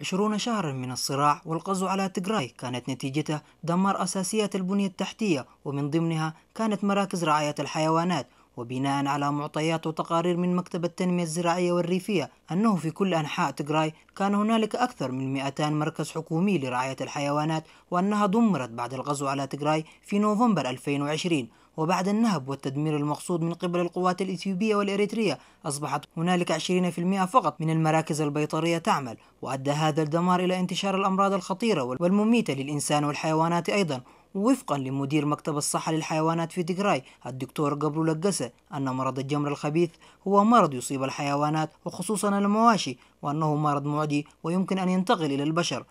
عشرون شهرا من الصراع والقزو على تجراي كانت نتيجته دمار أساسيات البنية التحتية ومن ضمنها كانت مراكز رعاية الحيوانات وبناء على معطيات وتقارير من مكتب التنمية الزراعية والريفية أنه في كل أنحاء تجراي كان هنالك أكثر من 200 مركز حكومي لرعاية الحيوانات وأنها دمرت بعد الغزو على تجراي في نوفمبر 2020 وبعد النهب والتدمير المقصود من قبل القوات الإثيوبية والإريترية أصبحت هنالك 20% فقط من المراكز البيطرية تعمل وأدى هذا الدمار إلى انتشار الأمراض الخطيرة والمميتة للإنسان والحيوانات أيضا وفقا لمدير مكتب الصحة للحيوانات في تجراي الدكتور قبل لقسة أن مرض الجمر الخبيث هو مرض يصيب الحيوانات وخصوصا المواشي وأنه مرض معدي ويمكن أن ينتقل إلى البشر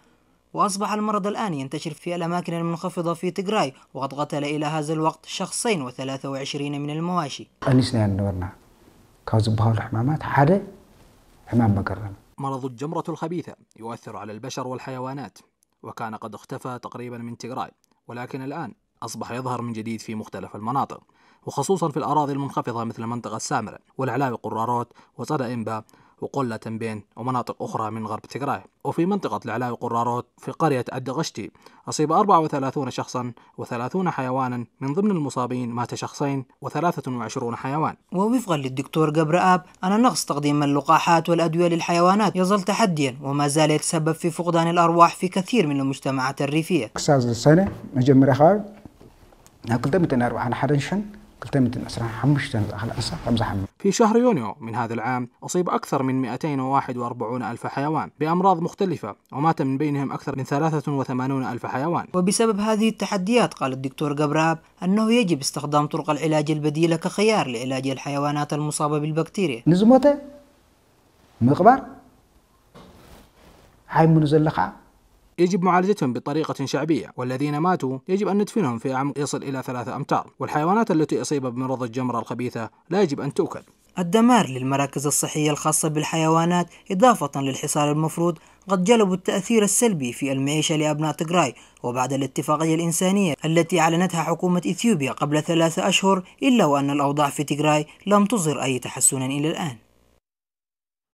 وأصبح المرض الآن ينتشر في الأماكن المنخفضة في تجراي وقد قتل إلى هذا الوقت شخصين وثلاثة وعشرين من المواشي يعني مرض الجمرة الخبيثة يؤثر على البشر والحيوانات وكان قد اختفى تقريبا من تجراي ولكن الآن أصبح يظهر من جديد في مختلف المناطق وخصوصا في الأراضي المنخفضة مثل منطقة سامرة والعلاوي قرارات وصدى إنبا وقلة بين ومناطق أخرى من غرب تيغراي وفي منطقة العلاء قراروت في قرية الدغشتي أصيب 34 شخصا و30 حيوانا من ضمن المصابين مات شخصين و23 حيوان ووفقا للدكتور جبر آب أن نقص تقديم اللقاحات والأدوية للحيوانات يظل تحديا وما زال يتسبب في فقدان الأرواح في كثير من المجتمعات الريفية السنة حرنشن قلت في شهر يونيو من هذا العام أصيب أكثر من 241 ألف حيوان بأمراض مختلفة ومات من بينهم أكثر من 83 ألف حيوان وبسبب هذه التحديات قال الدكتور قبراب أنه يجب استخدام طرق العلاج البديلة كخيار لعلاج الحيوانات المصابة بالبكتيريا نزمته مقبر هاي منزل لقعه يجب معالجتهم بطريقة شعبية والذين ماتوا يجب أن ندفنهم في أعمق يصل إلى ثلاثة أمتار والحيوانات التي أصيبت بمرض الجمرة الخبيثة لا يجب أن تؤكل الدمار للمراكز الصحية الخاصة بالحيوانات إضافة للحصار المفروض قد جلبوا التأثير السلبي في المعيشة لأبناء تجراي وبعد الاتفاقية الإنسانية التي أعلنتها حكومة إثيوبيا قبل ثلاثة أشهر إلا وأن الأوضاع في تجراي لم تظهر أي تحسن إلى الآن